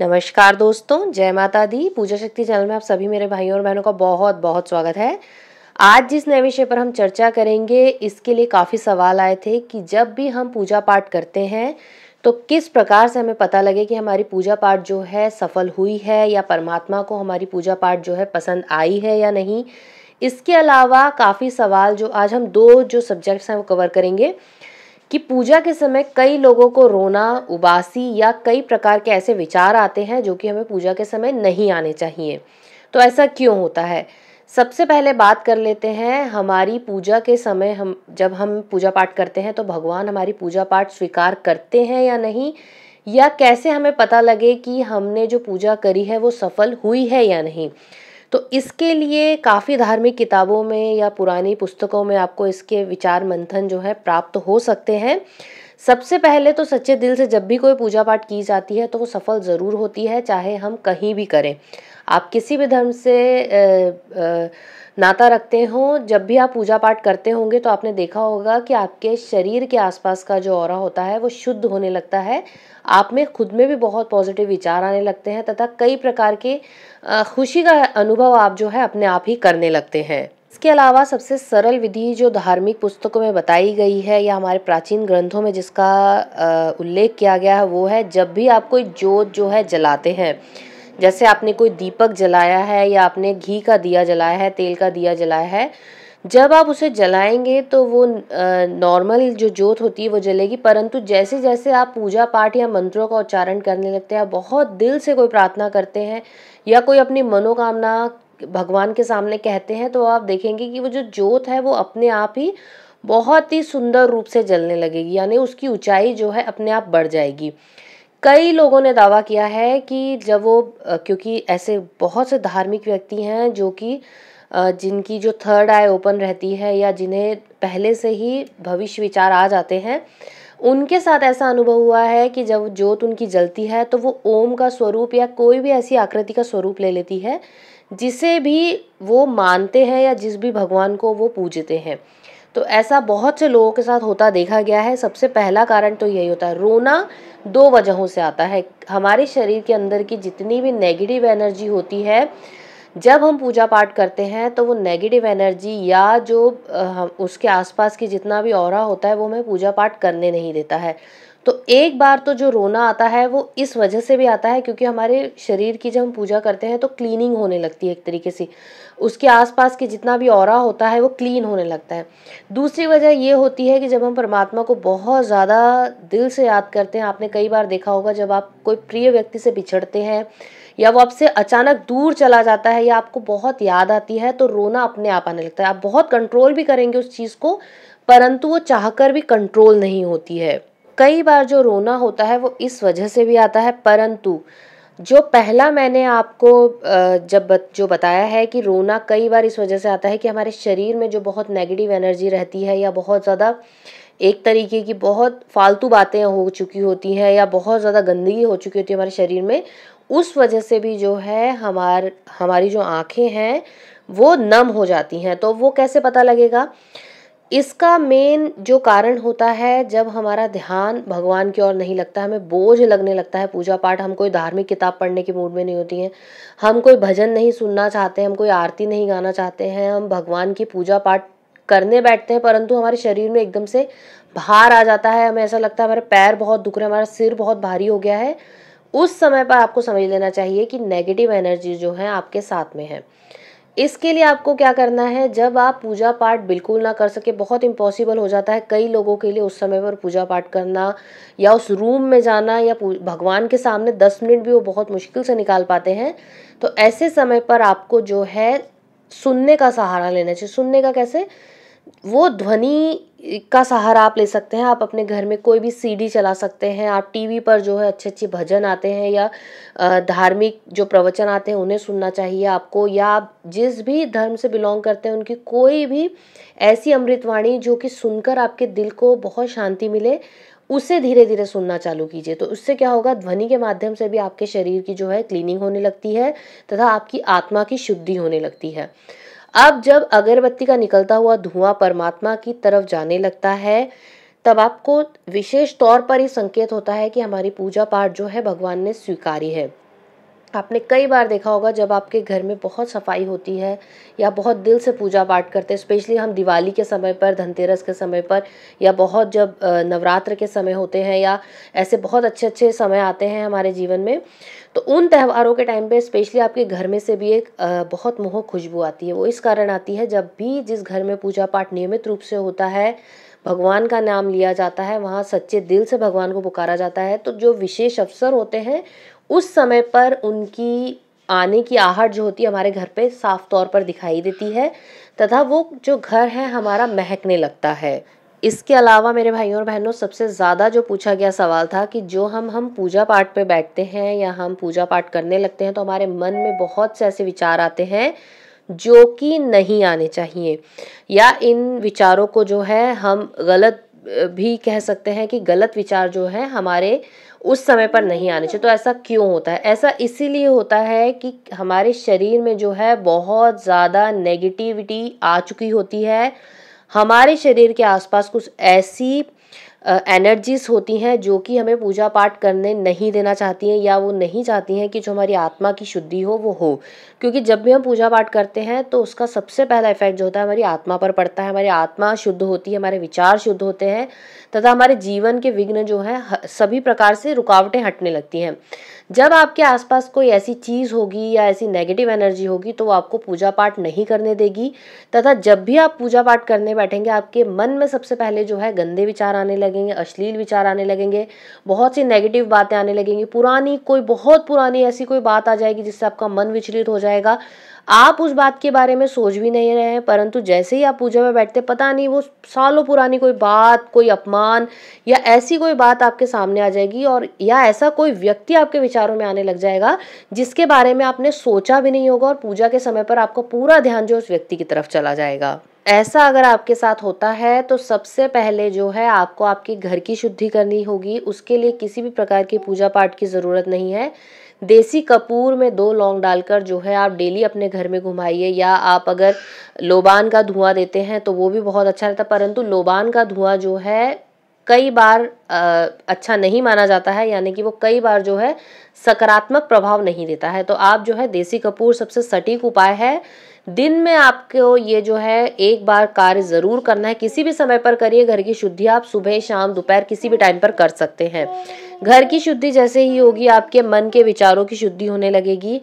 नमस्कार दोस्तों जय माता दी पूजा शक्ति चैनल में आप सभी मेरे भाइयों और बहनों का बहुत बहुत स्वागत है आज जिस नए विषय पर हम चर्चा करेंगे इसके लिए काफ़ी सवाल आए थे कि जब भी हम पूजा पाठ करते हैं तो किस प्रकार से हमें पता लगे कि हमारी पूजा पाठ जो है सफल हुई है या परमात्मा को हमारी पूजा पाठ जो है पसंद आई है या नहीं इसके अलावा काफ़ी सवाल जो आज हम दो जो सब्जेक्ट्स हैं वो कवर करेंगे कि पूजा के समय कई लोगों को रोना उबासी या कई प्रकार के ऐसे विचार आते हैं जो कि हमें पूजा के समय नहीं आने चाहिए तो ऐसा क्यों होता है सबसे पहले बात कर लेते हैं हमारी पूजा के समय हम जब हम पूजा पाठ करते हैं तो भगवान हमारी पूजा पाठ स्वीकार करते हैं या नहीं या कैसे हमें पता लगे कि हमने जो पूजा करी है वो सफल हुई है या नहीं तो इसके लिए काफ़ी धार्मिक किताबों में या पुरानी पुस्तकों में आपको इसके विचार मंथन जो है प्राप्त हो सकते हैं सबसे पहले तो सच्चे दिल से जब भी कोई पूजा पाठ की जाती है तो वो सफल ज़रूर होती है चाहे हम कहीं भी करें आप किसी भी धर्म से नाता रखते हो जब भी आप पूजा पाठ करते होंगे तो आपने देखा होगा कि आपके शरीर के आसपास का जो और होता है वो शुद्ध होने लगता है आप में खुद में भी बहुत पॉजिटिव विचार आने लगते हैं तथा कई प्रकार के खुशी का अनुभव आप जो है अपने आप ही करने लगते हैं इसके अलावा सबसे सरल विधि जो धार्मिक पुस्तकों में बताई गई है या हमारे प्राचीन ग्रंथों में जिसका उल्लेख किया गया है वो है जब भी आप कोई जोत जो है जलाते हैं जैसे आपने कोई दीपक जलाया है या आपने घी का दिया जलाया है तेल का दिया जलाया है जब आप उसे जलाएंगे तो वो नॉर्मल जो जोत होती है वो जलेगी परंतु जैसे जैसे आप पूजा पाठ या मंत्रों का उच्चारण करने लगते हैं बहुत दिल से कोई प्रार्थना करते हैं या कोई अपनी मनोकामना भगवान के सामने कहते हैं तो आप देखेंगे कि वो जो जोत है वो अपने आप ही बहुत ही सुंदर रूप से जलने लगेगी यानी उसकी ऊंचाई जो है अपने आप बढ़ जाएगी कई लोगों ने दावा किया है कि जब वो क्योंकि ऐसे बहुत से धार्मिक व्यक्ति हैं जो कि जिनकी जो थर्ड आई ओपन रहती है या जिन्हें पहले से ही भविष्य विचार आ जाते हैं उनके साथ ऐसा अनुभव हुआ है कि जब जोत उनकी जलती है तो वो ओम का स्वरूप या कोई भी ऐसी आकृति का स्वरूप ले लेती है जिसे भी वो मानते हैं या जिस भी भगवान को वो पूजते हैं तो ऐसा बहुत से लोगों के साथ होता देखा गया है सबसे पहला कारण तो यही होता है रोना दो वजहों से आता है हमारे शरीर के अंदर की जितनी भी नेगेटिव एनर्जी होती है जब हम पूजा पाठ करते हैं तो वो नेगेटिव एनर्जी या जो उसके आसपास की जितना भी और होता है वो हमें पूजा पाठ करने नहीं देता है तो एक बार तो जो रोना आता है वो इस वजह से भी आता है क्योंकि हमारे शरीर की जब हम पूजा करते हैं तो क्लीनिंग होने लगती है एक तरीके से उसके आसपास के जितना भी और होता है वो क्लीन होने लगता है दूसरी वजह ये होती है कि जब हम परमात्मा को बहुत ज़्यादा दिल से याद करते हैं आपने कई बार देखा होगा जब आप कोई प्रिय व्यक्ति से बिछड़ते हैं या वो आपसे अचानक दूर चला जाता है या आपको बहुत याद आती है तो रोना अपने आप आने लगता है आप बहुत कंट्रोल भी करेंगे उस चीज़ को परंतु वो चाहकर भी कंट्रोल नहीं होती है कई बार जो रोना होता है वो इस वजह से भी आता है परंतु जो पहला मैंने आपको जब जो बताया है कि रोना कई बार इस वजह से आता है कि हमारे शरीर में जो बहुत नेगेटिव एनर्जी रहती है या बहुत ज़्यादा एक तरीके की बहुत फालतू बातें हो चुकी होती हैं या बहुत ज़्यादा गंदगी हो चुकी होती है हमारे शरीर में उस वजह से भी जो है हमार हमारी जो आँखें हैं वो नम हो जाती हैं तो वो कैसे पता लगेगा इसका मेन जो कारण होता है जब हमारा ध्यान भगवान की ओर नहीं लगता हमें बोझ लगने लगता है पूजा पाठ हम कोई धार्मिक किताब पढ़ने के मूड में नहीं होती हैं हम कोई भजन नहीं सुनना चाहते हम कोई आरती नहीं गाना चाहते हैं हम भगवान की पूजा पाठ करने बैठते हैं परंतु हमारे शरीर में एकदम से भार आ जाता है हमें ऐसा लगता है हमारे पैर बहुत दुख रहे हैं हमारा सिर बहुत भारी हो गया है उस समय पर आपको समझ लेना चाहिए कि नेगेटिव एनर्जी जो है आपके साथ में है इसके लिए आपको क्या करना है जब आप पूजा पाठ बिल्कुल ना कर सके बहुत इम्पॉसिबल हो जाता है कई लोगों के लिए उस समय पर पूजा पाठ करना या उस रूम में जाना या भगवान के सामने दस मिनट भी वो बहुत मुश्किल से निकाल पाते हैं तो ऐसे समय पर आपको जो है सुनने का सहारा लेना चाहिए सुनने का कैसे वो ध्वनि का सहारा आप ले सकते हैं आप अपने घर में कोई भी सी डी चला सकते हैं आप टी वी पर जो है अच्छे अच्छे भजन आते हैं या धार्मिक जो प्रवचन आते हैं उन्हें सुनना चाहिए आपको या आप जिस भी धर्म से बिलोंग करते हैं उनकी कोई भी ऐसी अमृतवाणी जो कि सुनकर आपके दिल को बहुत शांति मिले उसे धीरे धीरे सुनना चालू कीजिए तो उससे क्या होगा ध्वनि के माध्यम से भी आपके शरीर की जो है क्लीनिंग होने लगती है तथा आपकी आत्मा की शुद्धि होने लगती है अब जब अगरबत्ती का निकलता हुआ धुआं परमात्मा की तरफ जाने लगता है तब आपको विशेष तौर पर ही संकेत होता है कि हमारी पूजा पाठ जो है भगवान ने स्वीकारी है आपने कई बार देखा होगा जब आपके घर में बहुत सफाई होती है या बहुत दिल से पूजा पाठ करते हैं स्पेशली हम दिवाली के समय पर धनतेरस के समय पर या बहुत जब नवरात्र के समय होते हैं या ऐसे बहुत अच्छे अच्छे समय आते हैं हमारे जीवन में तो उन त्यौहारों के टाइम पे स्पेशली आपके घर में से भी एक बहुत मोह खुशबू आती है वो इस कारण आती है जब भी जिस घर में पूजा पाठ नियमित रूप से होता है भगवान का नाम लिया जाता है वहाँ सच्चे दिल से भगवान को पुकारा जाता है तो जो विशेष अवसर होते हैं उस समय पर उनकी आने की आहट जो होती है हमारे घर पे साफ तौर पर दिखाई देती है तथा वो जो घर है हमारा महकने लगता है इसके अलावा मेरे भाइयों और बहनों सबसे ज़्यादा जो पूछा गया सवाल था कि जो हम हम पूजा पाठ पे बैठते हैं या हम पूजा पाठ करने लगते हैं तो हमारे मन में बहुत से ऐसे विचार आते हैं जो कि नहीं आने चाहिए या इन विचारों को जो है हम गलत भी कह सकते हैं कि गलत विचार जो है हमारे उस समय पर नहीं आने चाहिए तो ऐसा क्यों होता है ऐसा इसीलिए होता है कि हमारे शरीर में जो है बहुत ज़्यादा नेगेटिविटी आ चुकी होती है हमारे शरीर के आसपास कुछ ऐसी एनर्जीज होती हैं जो कि हमें पूजा पाठ करने नहीं देना चाहती हैं या वो नहीं चाहती हैं कि जो हमारी आत्मा की शुद्धि हो वो हो क्योंकि जब भी हम पूजा पाठ करते हैं तो उसका सबसे पहला इफेक्ट जो होता है हमारी आत्मा पर पड़ता है हमारी आत्मा शुद्ध होती है हमारे विचार शुद्ध होते हैं तथा हमारे जीवन के विघ्न जो है सभी प्रकार से रुकावटें हटने लगती हैं जब आपके आसपास कोई ऐसी चीज़ होगी या ऐसी नेगेटिव एनर्जी होगी तो वो आपको पूजा पाठ नहीं करने देगी तथा जब भी आप पूजा पाठ करने बैठेंगे आपके मन में सबसे पहले जो है गंदे विचार आने लगेंगे अश्लील विचार आने लगेंगे बहुत सी नेगेटिव बातें आने लगेंगी पुरानी कोई बहुत पुरानी ऐसी कोई बात आ जाएगी जिससे आपका मन विचलित हो जाए जाएगा आप उस बात के बारे में सोच भी नहीं रहे हैं परंतु जैसे ही आप पूजा में बैठते पता नहीं वो सालों पुरानी कोई बात कोई अपमान या ऐसी कोई बात आपके सामने आ जाएगी और या ऐसा कोई व्यक्ति आपके विचारों में आने लग जाएगा जिसके बारे में आपने सोचा भी नहीं होगा और पूजा के समय पर आपका पूरा ध्यान जो उस व्यक्ति की तरफ चला जाएगा ऐसा अगर आपके साथ होता है तो सबसे पहले जो है आपको आपके घर की शुद्धि करनी होगी उसके लिए किसी भी प्रकार की पूजा पाठ की ज़रूरत नहीं है देसी कपूर में दो लौंग डालकर जो है आप डेली अपने घर में घुमाइए या आप अगर लोबान का धुआं देते हैं तो वो भी बहुत अच्छा रहता है परंतु लोबान का धुआं जो है कई बार आ, अच्छा नहीं माना जाता है यानी कि वो कई बार जो है सकारात्मक प्रभाव नहीं देता है तो आप जो है देसी कपूर सबसे सटीक उपाय है दिन में आपको ये जो है एक बार कार्य ज़रूर करना है किसी भी समय पर करिए घर की शुद्धि आप सुबह शाम दोपहर किसी भी टाइम पर कर सकते हैं घर की शुद्धि जैसे ही होगी आपके मन के विचारों की शुद्धि होने लगेगी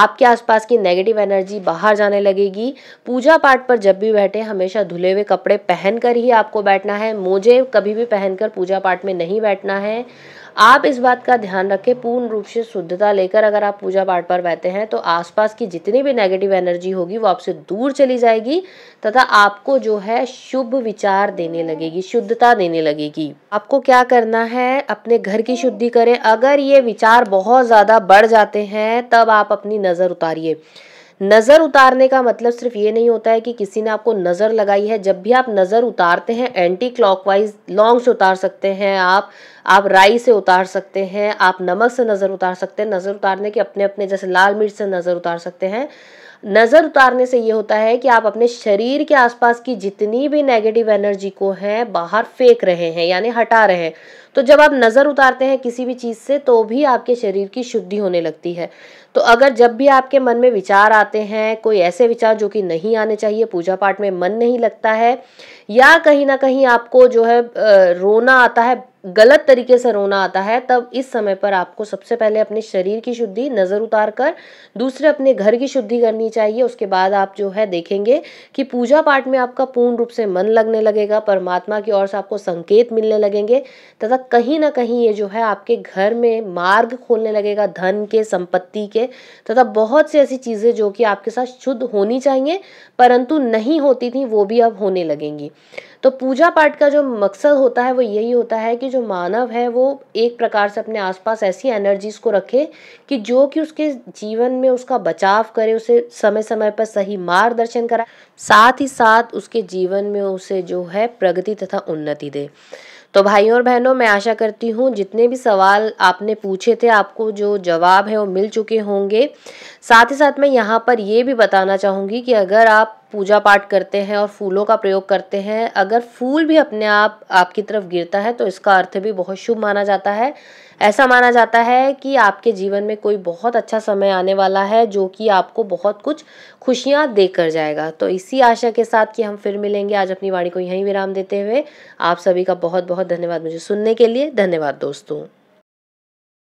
आपके आसपास की नेगेटिव एनर्जी बाहर जाने लगेगी पूजा पाठ पर जब भी बैठे हमेशा धुले हुए कपड़े पहनकर ही आपको बैठना है मोजे कभी भी पहनकर पूजा पाठ में नहीं बैठना है आप इस बात का ध्यान रखें पूर्ण रूप से शुद्धता लेकर अगर आप पूजा पाठ पर बैठे हैं तो आसपास की जितनी भी नेगेटिव एनर्जी होगी वो आपसे दूर चली जाएगी तथा आपको जो है शुभ विचार देने लगेगी शुद्धता देने लगेगी आपको क्या करना है अपने घर की शुद्धि करें अगर ये विचार बहुत ज़्यादा बढ़ जाते हैं तब आप अपनी नज़र उतारिए नज़र उतारने का मतलब सिर्फ ये नहीं होता है कि किसी ने आपको नज़र लगाई है जब भी आप नज़र उतारते हैं एंटी क्लॉकवाइज लॉन्ग से उतार सकते हैं आप आप राई से उतार सकते हैं आप नमक से नज़र उतार सकते हैं नज़र उतारने के अपने अपने जैसे लाल मिर्च से नज़र उतार सकते हैं नज़र उतारने से ये होता है कि आप अपने शरीर के आसपास की जितनी भी नेगेटिव एनर्जी को है बाहर फेंक रहे हैं यानी हटा रहे हैं तो जब आप नज़र उतारते हैं किसी भी चीज़ से तो भी आपके शरीर की शुद्धि होने लगती है तो अगर जब भी आपके मन में विचार आते हैं कोई ऐसे विचार जो कि नहीं आने चाहिए पूजा पाठ में मन नहीं लगता है या कहीं ना कहीं आपको जो है रोना आता है गलत तरीके से रोना आता है तब इस समय पर आपको सबसे पहले अपने शरीर की शुद्धि नज़र उतार कर दूसरे अपने घर की शुद्धि करनी चाहिए उसके बाद आप जो है देखेंगे कि पूजा पाठ में आपका पूर्ण रूप से मन लगने लगेगा परमात्मा की ओर से आपको संकेत मिलने लगेंगे तथा कहीं ना कहीं ये जो है आपके घर में मार्ग खोलने लगेगा धन के संपत्ति के तथा बहुत सी ऐसी चीज़ें जो कि आपके साथ शुद्ध होनी चाहिए परंतु नहीं होती थी वो भी अब होने लगेंगी तो पूजा पाठ का जो मकसद होता है वो यही होता है कि जो मानव है वो एक प्रकार से अपने आसपास ऐसी एनर्जीज़ को रखे कि जो कि उसके जीवन में उसका बचाव करे उसे समय समय पर सही मार्गदर्शन कराए साथ ही साथ उसके जीवन में उसे जो है प्रगति तथा उन्नति दे तो भाइयों और बहनों मैं आशा करती हूँ जितने भी सवाल आपने पूछे थे आपको जो जवाब है वो मिल चुके होंगे साथ ही साथ मैं यहाँ पर ये भी बताना चाहूँगी कि अगर आप पूजा पाठ करते हैं और फूलों का प्रयोग करते हैं अगर फूल भी अपने आप आपकी तरफ गिरता है तो इसका अर्थ भी बहुत शुभ माना जाता है ऐसा माना जाता है कि आपके जीवन में कोई बहुत अच्छा समय आने वाला है जो कि आपको बहुत कुछ खुशियाँ देकर जाएगा तो इसी आशा के साथ कि हम फिर मिलेंगे आज अपनी वाणी को यहीं विराम देते हुए आप सभी का बहुत बहुत धन्यवाद मुझे सुनने के लिए धन्यवाद दोस्तों